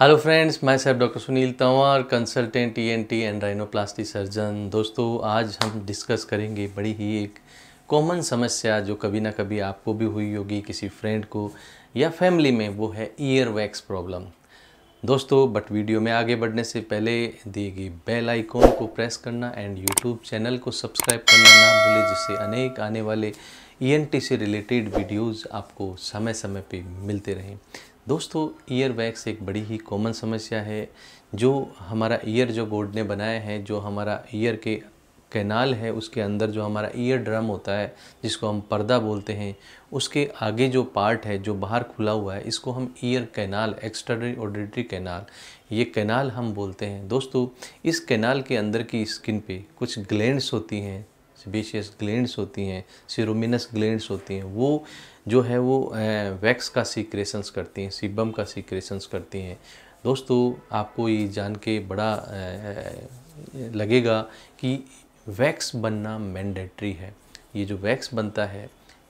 Hello friends मैं साहब doctor Sunil Tanwar consultant T and rhinoplasty surgeon दोस्तों आज हम डिस्कस करेंगे बड़ी ही एक कॉमन समस्या जो कभी ना कभी आपको भी हुई होगी किसी फ्रेंड को या फैमिली में वो है ईयर वैक्स प्रॉब्लम दोस्तों बट वीडियो में आगे बढ़ने से पहले दिए गई बेल आइकॉन को प्रेस करना एंड यूट्यूब चैनल को सब्सक्राइब करना ना भूलें जिससे अनेक आने वाले ई e से रिलेटेड वीडियोज़ आपको समय समय पर मिलते रहें दोस्तों ईयर वैक्स एक बड़ी ही कॉमन समस्या है जो हमारा ईयर जो बोर्ड ने बनाया है जो हमारा ईयर के कैनाल है उसके अंदर जो हमारा ईयर ड्रम होता है जिसको हम पर्दा बोलते हैं उसके आगे जो पार्ट है जो बाहर खुला हुआ है इसको हम ear canal external auditory canal ये कैनाल हम बोलते हैं दोस्तों इस कैनाल के अंदर की स्किन पे कुछ ग्लैंड्स होती हैं सिबेशियस ग्लैंड्स होती हैं सीरोमिनस ग्लैंड्स होती हैं वो जो है वो वैक्स का सीक्रेशंस करती हैं सीबम का सीक्रेशंस करती हैं दोस्तों आपको ये जान के बड़ा लगेगा कि वैक्स बनना मैंडेटरी है ये जो वैक्स बनता है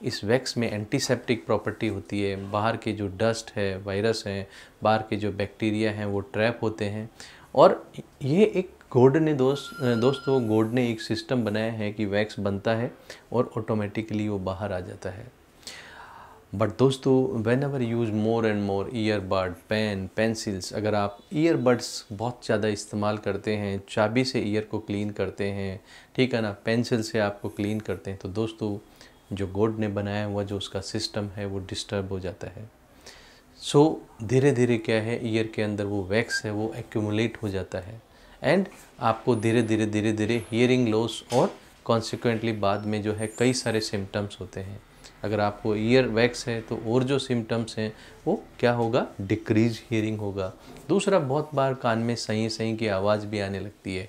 इस वैक्स में एंटीसेप्टिक प्रॉपर्टी होती है बाहर के जो डस्ट है वायरस हैं बाहर के जो बैक्टीरिया हैं वो ट्रैप होते हैं और ये एक गोड ने दोस्त दोस्तों गोड ने एक सिस्टम बनाया है कि वैक्स बनता है और ऑटोमेटिकली वो बाहर आ जाता है बट दोस्तों whenever use more and more earbud pen pencils अगर आप ईयरबड्स बहुत ज़्यादा इस्तेमाल करते हैं चाबी से ईयर को क्लीन करते हैं ठीक है ना पेंसिल से आपको क्लीन करते हैं तो दोस्तों जो गोड ने बनाया हुआ जो उसका सिस्टम है वो डिस्टर्ब हो जाता है सो धीरे धीरे क्या है ईयर के अंदर वो वैक्स है वो एक्यूमुलेट हो जाता है एंड आपको धीरे धीरे धीरे धीरे हियरिंग लॉस और कॉन्सिक्वेंटली बाद में जो है कई सारे सिम्टम्स होते हैं अगर आपको ईयर वैक्स है तो और जो सिम्टम्स हैं वो क्या होगा डिक्रीज हियरिंग होगा दूसरा बहुत बार कान में सही सही की आवाज़ भी आने लगती है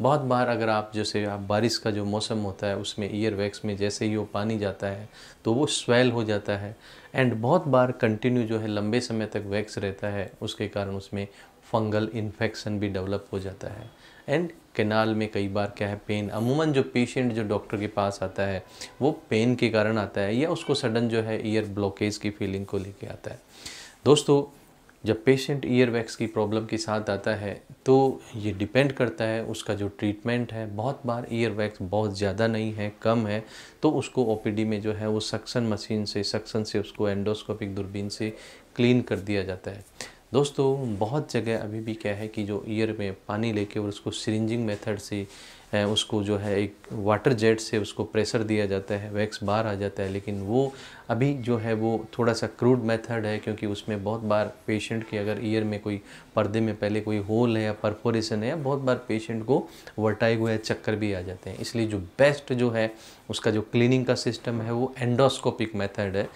बहुत बार अगर आप जैसे आप बारिश का जो मौसम होता है उसमें ईयर वैक्स में जैसे ही वो पानी जाता है तो वो स्वेल हो जाता है एंड बहुत बार कंटिन्यू जो है लंबे समय तक वैक्स रहता है उसके कारण उसमें फंगल इन्फेक्शन भी डेवलप हो जाता है एंड केनाल में कई बार क्या है पेन अमूमन जो पेशेंट जो डॉक्टर के पास आता है वो पेन के कारण आता है या उसको सडन जो है ईयर ब्लॉकेज की फीलिंग को लेके आता है दोस्तों जब पेशेंट ईयर वैक्स की प्रॉब्लम के साथ आता है तो ये डिपेंड करता है उसका जो ट्रीटमेंट है बहुत बार ईयर वैक्स बहुत ज़्यादा नहीं है कम है तो उसको ओ में जो है वो सक्सन मशीन से सक्सन से उसको एंडोस्कोपिक दूरबीन से क्लीन कर दिया जाता है दोस्तों बहुत जगह अभी भी क्या है कि जो ईयर में पानी लेके और उसको सिरिंजिंग मेथड से उसको जो है एक वाटर जेट से उसको प्रेशर दिया जाता है वैक्स बाहर आ जाता है लेकिन वो अभी जो है वो थोड़ा सा क्रूड मेथड है क्योंकि उसमें बहुत बार पेशेंट के अगर ईयर में कोई पर्दे में पहले कोई होल है या परफोरेशन है बहुत बार पेशेंट को वर्टाइगो या चक्कर भी आ जाते हैं इसलिए जो बेस्ट जो है उसका जो क्लीनिंग का सिस्टम है वो एंडोस्कोपिक मेथड है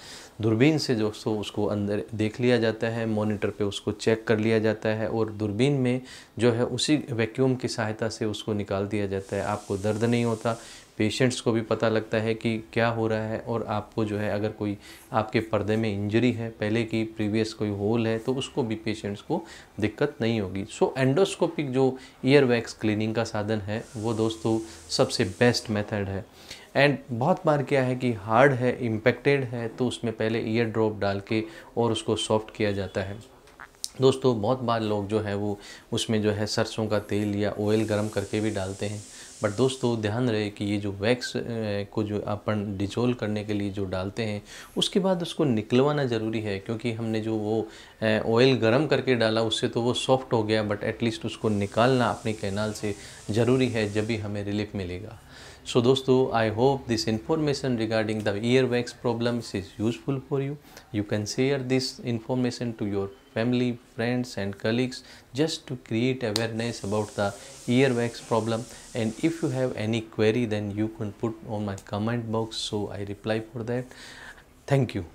दूरबीन से जो सो उसको अंदर देख लिया जाता है मॉनिटर पे उसको चेक कर लिया जाता है और दूरबीन में जो है उसी वैक्यूम की सहायता से उसको निकाल दिया जाता है आपको दर्द नहीं होता पेशेंट्स को भी पता लगता है कि क्या हो रहा है और आपको जो है अगर कोई आपके पर्दे में इंजरी है पहले की प्रीवियस कोई होल है तो उसको भी पेशेंट्स को दिक्कत नहीं होगी सो so, एंडोस्कोपिक जो ईयर वैक्स क्लीनिंग का साधन है वो दोस्तों सबसे बेस्ट मेथड है एंड बहुत बार क्या है कि हार्ड है इम्पेक्टेड है तो उसमें पहले ईयर ड्रॉप डाल के और उसको सॉफ्ट किया जाता है दोस्तों बहुत बार लोग जो है वो उसमें जो है सरसों का तेल या ऑयल गर्म करके भी डालते हैं बट दोस्तों ध्यान रहे कि ये जो वैक्स को जो अपन डिजोल्व करने के लिए जो डालते हैं उसके बाद उसको निकलवाना ज़रूरी है क्योंकि हमने जो वो ऑयल गर्म करके डाला उससे तो वो सॉफ्ट हो गया बट एटलीस्ट उसको निकालना अपनी कैनाल से ज़रूरी है जब भी हमें रिलीफ मिलेगा So dosto, I hope this information regarding the earwax problems is useful for you. You can share this information to your family, friends and colleagues just to create awareness about the earwax problem and if you have any query then you can put on my comment box so I reply for that. Thank you.